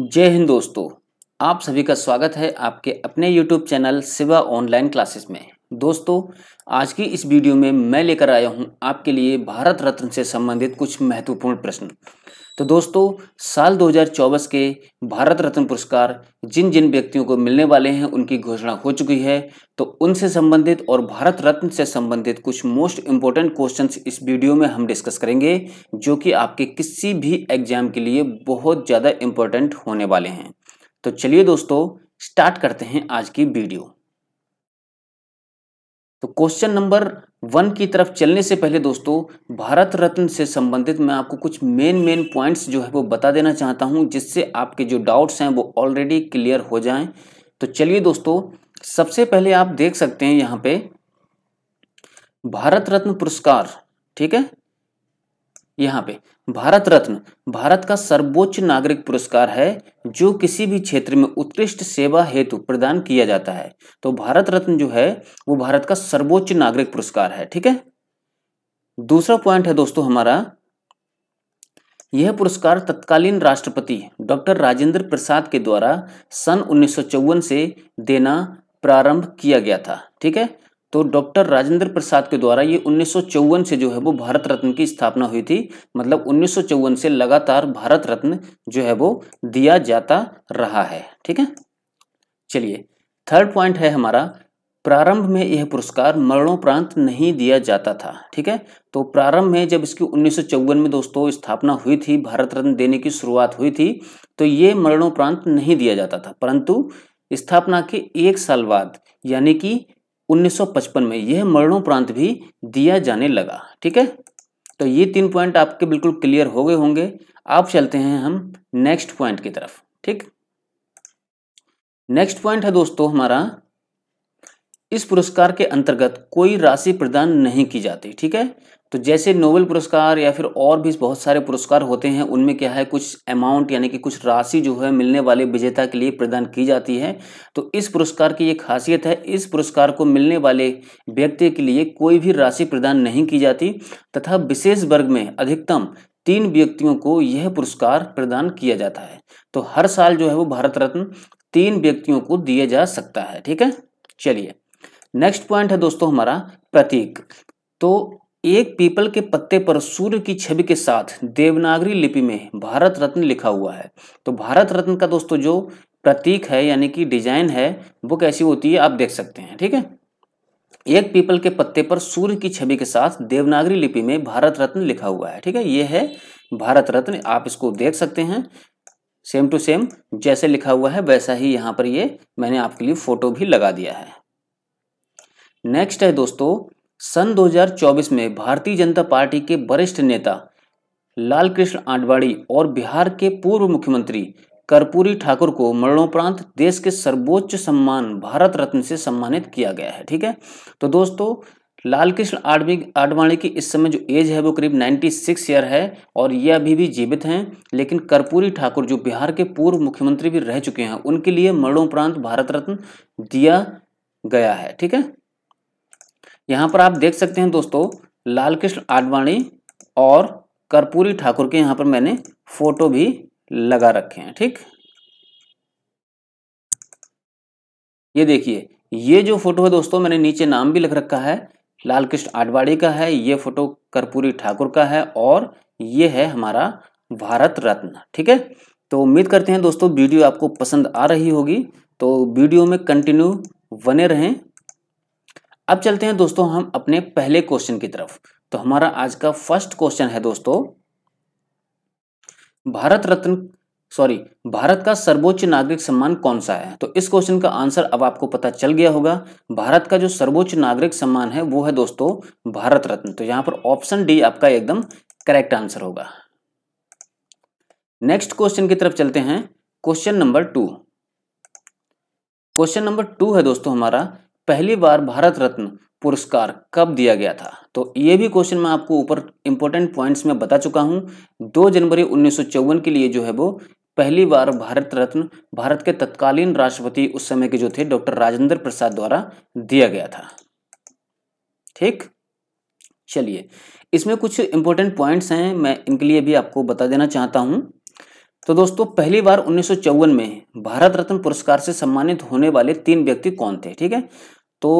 जय हिंद दोस्तों आप सभी का स्वागत है आपके अपने YouTube चैनल सिवा ऑनलाइन क्लासेस में दोस्तों आज की इस वीडियो में मैं लेकर आया हूं आपके लिए भारत रत्न से संबंधित कुछ महत्वपूर्ण प्रश्न तो दोस्तों साल 2024 के भारत रत्न पुरस्कार जिन जिन व्यक्तियों को मिलने वाले हैं उनकी घोषणा हो चुकी है तो उनसे संबंधित और भारत रत्न से संबंधित कुछ मोस्ट इंपॉर्टेंट क्वेश्चंस इस वीडियो में हम डिस्कस करेंगे जो कि आपके किसी भी एग्जाम के लिए बहुत ज़्यादा इंपॉर्टेंट होने वाले हैं तो चलिए दोस्तों स्टार्ट करते हैं आज की वीडियो तो क्वेश्चन नंबर वन की तरफ चलने से पहले दोस्तों भारत रत्न से संबंधित मैं आपको कुछ मेन मेन पॉइंट्स जो है वो बता देना चाहता हूं जिससे आपके जो डाउट्स हैं वो ऑलरेडी क्लियर हो जाएं तो चलिए दोस्तों सबसे पहले आप देख सकते हैं यहां पे भारत रत्न पुरस्कार ठीक है यहाँ पे भारत रत्न भारत का सर्वोच्च नागरिक पुरस्कार है जो किसी भी क्षेत्र में उत्कृष्ट सेवा हेतु प्रदान किया जाता है तो भारत रत्न जो है वो भारत का सर्वोच्च नागरिक पुरस्कार है ठीक है दूसरा पॉइंट है दोस्तों हमारा यह पुरस्कार तत्कालीन राष्ट्रपति डॉक्टर राजेंद्र प्रसाद के द्वारा सन उन्नीस से देना प्रारंभ किया गया था ठीक है तो डॉक्टर राजेंद्र प्रसाद के द्वारा ये उन्नीस से जो है वो भारत रत्न की स्थापना हुई थी मतलब उन्नीस से लगातार भारत रत्न जो है वो दिया जाता रहा है ठीक है चलिए थर्ड पॉइंट है हमारा प्रारंभ में यह पुरस्कार मरणोपरांत नहीं दिया जाता था ठीक है तो प्रारंभ में जब इसकी उन्नीस में दोस्तों स्थापना हुई थी भारत रत्न देने की शुरुआत हुई थी तो ये मरणोपरांत नहीं दिया जाता था परंतु स्थापना के एक साल बाद यानी कि 1955 में यह मरणोपरांत भी दिया जाने लगा ठीक है तो ये तीन पॉइंट आपके बिल्कुल क्लियर हो गए होंगे आप चलते हैं हम नेक्स्ट पॉइंट की तरफ ठीक नेक्स्ट पॉइंट है दोस्तों हमारा इस पुरस्कार के अंतर्गत कोई राशि प्रदान नहीं की जाती ठीक है तो जैसे नोबेल पुरस्कार या फिर और भी बहुत सारे पुरस्कार होते हैं उनमें क्या है कुछ अमाउंट यानी कि कुछ राशि जो है मिलने वाले विजेता के लिए प्रदान की जाती है तो इस पुरस्कार की ये खासियत है इस पुरस्कार को मिलने वाले व्यक्ति के लिए कोई भी राशि प्रदान नहीं की जाती तथा विशेष वर्ग में अधिकतम तीन व्यक्तियों को यह पुरस्कार प्रदान किया जाता है तो हर साल जो है वो भारत रत्न तीन व्यक्तियों को दिया जा सकता है ठीक है चलिए नेक्स्ट पॉइंट है दोस्तों हमारा प्रतीक तो एक पीपल के पत्ते पर सूर्य की छवि के साथ देवनागरी लिपि में भारत रत्न लिखा हुआ है तो भारत रत्न का दोस्तों जो प्रतीक है यानी कि डिजाइन है वो कैसी होती है आप देख सकते हैं ठीक है एक पीपल के पत्ते पर सूर्य की छवि के साथ देवनागरी लिपि में भारत रत्न लिखा हुआ है ठीक है ये है भारत रत्न आप इसको देख सकते हैं सेम टू सेम जैसे लिखा हुआ है वैसा ही यहाँ पर ये मैंने आपके लिए फोटो भी लगा दिया है नेक्स्ट है दोस्तों सन 2024 में भारतीय जनता पार्टी के वरिष्ठ नेता लालकृष्ण आडवाणी और बिहार के पूर्व मुख्यमंत्री कर्पूरी ठाकुर को मरणोपरांत देश के सर्वोच्च सम्मान भारत रत्न से सम्मानित किया गया है ठीक है तो दोस्तों लालकृष्ण आडवी आडवाणी की इस समय जो एज है वो करीब 96 ईयर है और ये अभी भी जीवित हैं लेकिन कर्पूरी ठाकुर जो बिहार के पूर्व मुख्यमंत्री भी रह चुके हैं उनके लिए मरणोपरांत भारत रत्न दिया गया है ठीक है यहाँ पर आप देख सकते हैं दोस्तों लालकृष्ण आडवाणी और कर्पूरी ठाकुर के यहाँ पर मैंने फोटो भी लगा रखे हैं ठीक ये देखिए ये जो फोटो है दोस्तों मैंने नीचे नाम भी लिख रखा है लालकृष्ण आडवाणी का है ये फोटो कर्पूरी ठाकुर का है और ये है हमारा भारत रत्न ठीक है तो उम्मीद करते हैं दोस्तों वीडियो आपको पसंद आ रही होगी तो वीडियो में कंटिन्यू बने रहें अब चलते हैं दोस्तों हम अपने पहले क्वेश्चन की तरफ तो हमारा आज का फर्स्ट क्वेश्चन है दोस्तों भारत रत्न सॉरी भारत का सर्वोच्च नागरिक सम्मान कौन सा है तो इस क्वेश्चन का आंसर अब आपको पता चल गया होगा भारत का जो सर्वोच्च नागरिक सम्मान है वो है दोस्तों भारत रत्न तो यहां पर ऑप्शन डी आपका एकदम करेक्ट आंसर होगा नेक्स्ट क्वेश्चन की तरफ चलते हैं question number two question number two है दोस्तों हमारा पहली बार भारत रत्न पुरस्कार कब दिया गया था तो ये भी क्वेश्चन मैं आपको ऊपर इंपॉर्टेंट पॉइंट्स में बता चुका हूँ दो जनवरी उन्नीस के लिए जो है वो पहली बार भारत रत्न भारत के तत्कालीन राष्ट्रपति उस समय के जो थे डॉक्टर राजेंद्र प्रसाद द्वारा दिया गया था ठीक चलिए इसमें कुछ इंपॉर्टेंट पॉइंट्स हैं मैं इनके लिए भी आपको बता देना चाहता हूं तो दोस्तों पहली बार उन्नीस में भारत रत्न पुरस्कार से सम्मानित होने वाले तीन व्यक्ति कौन थे ठीक है तो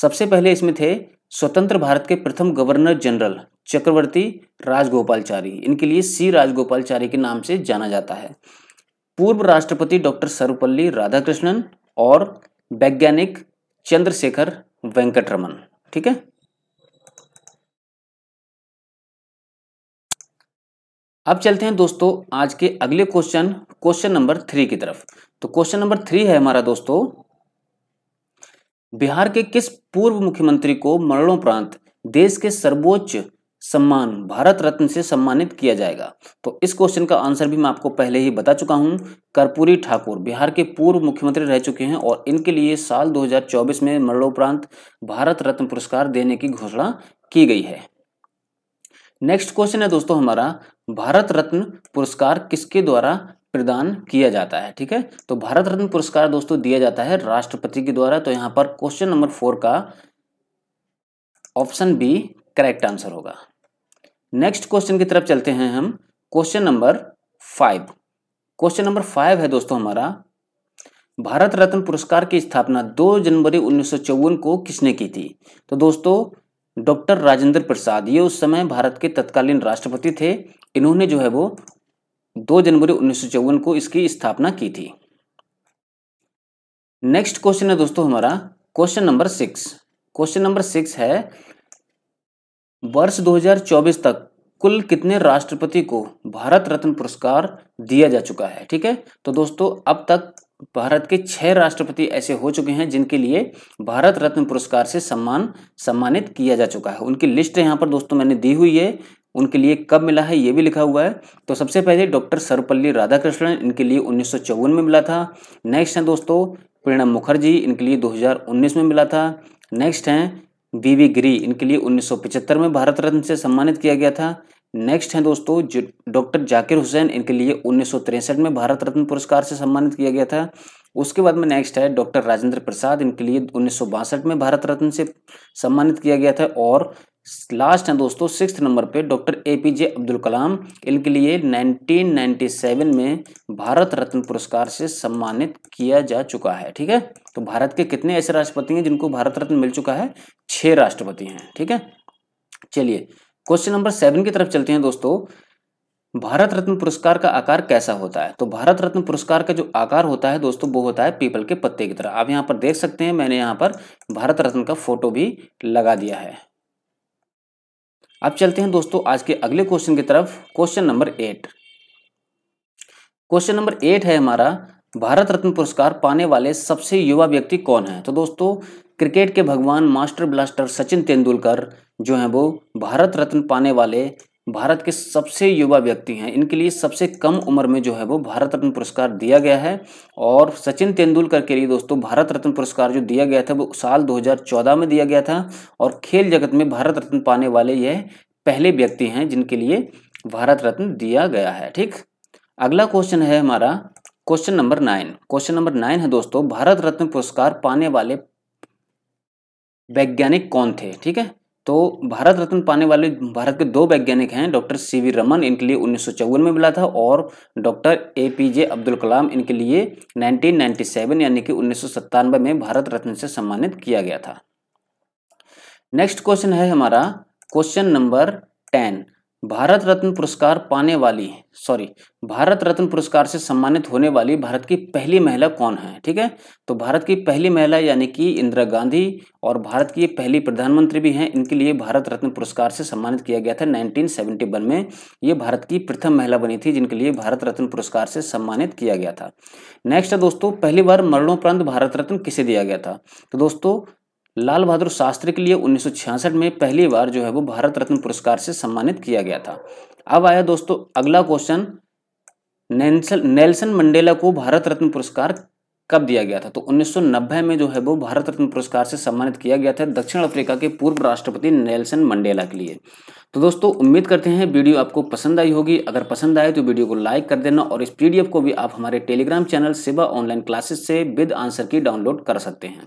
सबसे पहले इसमें थे स्वतंत्र भारत के प्रथम गवर्नर जनरल चक्रवर्ती राजगोपालचारी इनके लिए सी राजगोपालचारी के नाम से जाना जाता है पूर्व राष्ट्रपति डॉक्टर सर्वपल्ली राधाकृष्णन और वैज्ञानिक चंद्रशेखर वेंकटरमन ठीक है अब चलते हैं दोस्तों आज के अगले क्वेश्चन क्वेश्चन नंबर थ्री की तरफ तो क्वेश्चन नंबर थ्री है हमारा दोस्तों बिहार के किस पूर्व मुख्यमंत्री को मरणोपरांत देश के सर्वोच्च सम्मान भारत रत्न से सम्मानित किया जाएगा तो इस क्वेश्चन का आंसर भी मैं आपको पहले ही बता चुका हूं कर्पूरी ठाकुर बिहार के पूर्व मुख्यमंत्री रह चुके हैं और इनके लिए साल 2024 में मरणोपरांत भारत रत्न पुरस्कार देने की घोषणा की गई है नेक्स्ट क्वेश्चन है दोस्तों हमारा भारत रत्न पुरस्कार किसके द्वारा प्रदान किया जाता है ठीक है तो भारत रत्न पुरस्कार दोस्तों दिया जाता है राष्ट्रपति के द्वारा तो यहां पर क्वेश्चन नंबर फोर का ऑप्शन बी करेक्ट आंसर होगा नेक्स्ट क्वेश्चन की तरफ चलते हैं हम question number five question number five है दोस्तों हमारा भारत रत्न पुरस्कार की स्थापना 2 जनवरी उन्नीस को किसने की थी तो दोस्तों डॉक्टर राजेंद्र प्रसाद ये उस समय भारत के तत्कालीन राष्ट्रपति थे इन्होंने जो है वो 2 जनवरी उन्नीस को इसकी स्थापना की थी नेक्स्ट क्वेश्चन है दोस्तों हमारा question number six question number six है वर्ष 2024 तक कुल कितने राष्ट्रपति को भारत रत्न पुरस्कार दिया जा चुका है ठीक है तो दोस्तों अब तक भारत के छह राष्ट्रपति ऐसे हो चुके हैं जिनके लिए भारत रत्न पुरस्कार से सम्मान सम्मानित किया जा चुका है उनकी लिस्ट यहां पर दोस्तों मैंने दी हुई है उनके लिए कब मिला है ये भी लिखा हुआ है तो सबसे पहले डॉक्टर सर्वपल्ली राधाकृष्णन इनके लिए उन्नीस में मिला था नेक्स्ट है दोस्तों प्रणब मुखर्जी इनके लिए 2019 में मिला था नेक्स्ट हैं वी गिरी इनके लिए 1975 में भारत रत्न से सम्मानित किया गया था नेक्स्ट हैं दोस्तों डॉक्टर जाकिर हुसैन इनके लिए उन्नीस में भारत रत्न पुरस्कार से सम्मानित किया गया था उसके बाद में नेक्स्ट है डॉक्टर राजेंद्र प्रसाद इनके लिए उन्नीस में भारत रत्न से सम्मानित किया गया था और लास्ट हैं दोस्तों सिक्स नंबर पे doctor A P J Abdul Kalam इनके लिए 1997 में भारत रत्न पुरस्कार से सम्मानित किया जा चुका है ठीक है तो भारत के कितने ऐसे राष्ट्रपति हैं जिनको भारत रत्न मिल चुका है छह राष्ट्रपति हैं ठीक है चलिए क्वेश्चन नंबर सेवन की तरफ चलते हैं दोस्तों भारत रत्न पुरस्कार का आकार कैसा होता है तो भारत रत्न पुरस्कार का जो आकार होता है दोस्तों वो होता है पीपल के पत्ते की तरह आप यहाँ पर देख सकते हैं मैंने यहाँ पर भारत रत्न का फोटो भी लगा दिया है अब चलते हैं दोस्तों आज के अगले क्वेश्चन की तरफ question number eight question number eight है हमारा भारत रत्न पुरस्कार पाने वाले सबसे युवा व्यक्ति कौन है तो दोस्तों क्रिकेट के भगवान मास्टर ब्लास्टर सचिन तेंदुलकर जो हैं वो भारत रत्न पाने वाले भारत के सबसे युवा व्यक्ति हैं इनके लिए सबसे कम उम्र में जो है वो भारत रत्न पुरस्कार दिया गया है और सचिन तेंदुलकर के लिए दोस्तों भारत रत्न पुरस्कार जो दिया गया था वो साल 2014 में दिया गया था और खेल जगत में भारत रत्न पाने वाले यह पहले व्यक्ति हैं जिनके लिए भारत रत्न दिया गया है ठीक अगला क्वेश्चन है हमारा question number nine question number nine है दोस्तों भारत रत्न पुरस्कार पाने वाले वैज्ञानिक कौन थे ठीक है तो भारत रत्न पाने वाले भारत के दो वैज्ञानिक हैं डॉक्टर सी वी रमन इनके लिए उन्नीस में मिला था और doctor A P J Abdul Kalam इनके लिए 1997 यानी कि उन्नीस में भारत रत्न से सम्मानित किया गया था नेक्स्ट क्वेश्चन है हमारा question number ten Bharat Ratna पुरस्कार पाने वाली सॉरी भारत रत्न पुरस्कार से सम्मानित होने वाली भारत की पहली महिला कौन है ठीक है तो भारत की पहली महिला यानी कि इंदिरा गांधी और भारत की पहली प्रधानमंत्री भी हैं इनके लिए भारत रत्न पुरस्कार से सम्मानित किया गया था 1971 में ये भारत की प्रथम महिला बनी थी जिनके लिए भारत रत्न पुरस्कार से सम्मानित किया गया था नेक्स्ट है दोस्तों पहली बार मरणोपरांत भारत रत्न किसे दिया गया था तो दोस्तों लाल बहादुर शास्त्री के लिए 1966 में पहली बार जो है वो भारत रत्न पुरस्कार से सम्मानित किया गया था अब आया दोस्तों अगला क्वेश्चन नेल्सन मंडेला को भारत रत्न पुरस्कार कब दिया गया था तो 1990 में जो है वो भारत रत्न पुरस्कार से सम्मानित किया गया था दक्षिण अफ्रीका के पूर्व राष्ट्रपति नेल्सन मंडेला के लिए तो दोस्तों उम्मीद करते हैं वीडियो आपको पसंद आई होगी अगर पसंद आए तो वीडियो को लाइक कर देना और इस पीडीएफ को भी आप हमारे Telegram channel Seva online classes से विद आंसर की डाउनलोड कर सकते हैं